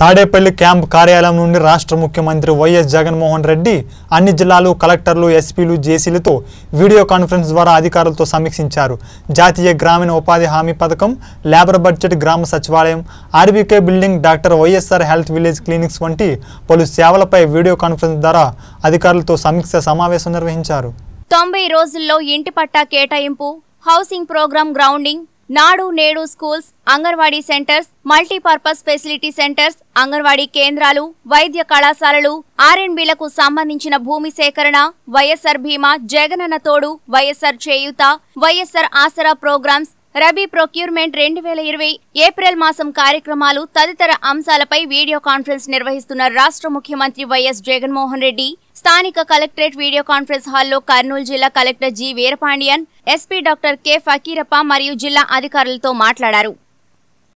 Tadepalli camp కార్యాలయం నుండి రాష్ట్ర ముఖ్యమంత్రి వైఎస్ జగన్మోహన్ రెడ్డి అన్ని జిల్లాలు కలెక్టర్లు ఎస్పీలు జేసీలతో వీడియో కాన్ఫరెన్స్ ద్వారా అధికారులతో సమీక్షించారు జాతీయ గ్రామీణ ఉపాధి హామీ పథకం లేబర్ బడ్జెట్ గ్రామ సచివాలయం RBK building doctor YSR health village clinics వంటి పలు సేవలపై వీడియో కాన్ఫరెన్స్ ద్వారా అధికారులతో సమీక్ష సమావేశం నిర్వహించారు తొంభై రోజుల్లో ఇంటి పట్టా కేటాయింపు housing programme grounding Nadu Nedu schools anganwadi centres multipurpose facility centres anganwadi కేంద్రాలు వైద్య కళాశాలలు ఆర్ఎన్బీలకు సంబంధించిన భూమి సేకరణ వైఎస్ఆర్ భీమా Jagananna Thodu YSR Cheyutha YSR Aasara programmes rabi procurement రెండు వేల ఇరవై ఏప్రిల్ మాసం కార్యక్రమాలు తదితర అంశాలపై వీడియో కాన్ఫరెన్స్ నిర్వహిస్తున్న రాష్ట్ర ముఖ్యమంత్రి వైఎస్ జగన్మోహన్ రెడ్డి స్థానిక కలెక్టరేట్ వీడియో కాన్ఫరెన్స్ హాల్లో కర్నూలు జిల్లా collector G Veerapandian SP doctor K Fakirappa మరియు జిల్లా అధికారులతో మాట్లాడారు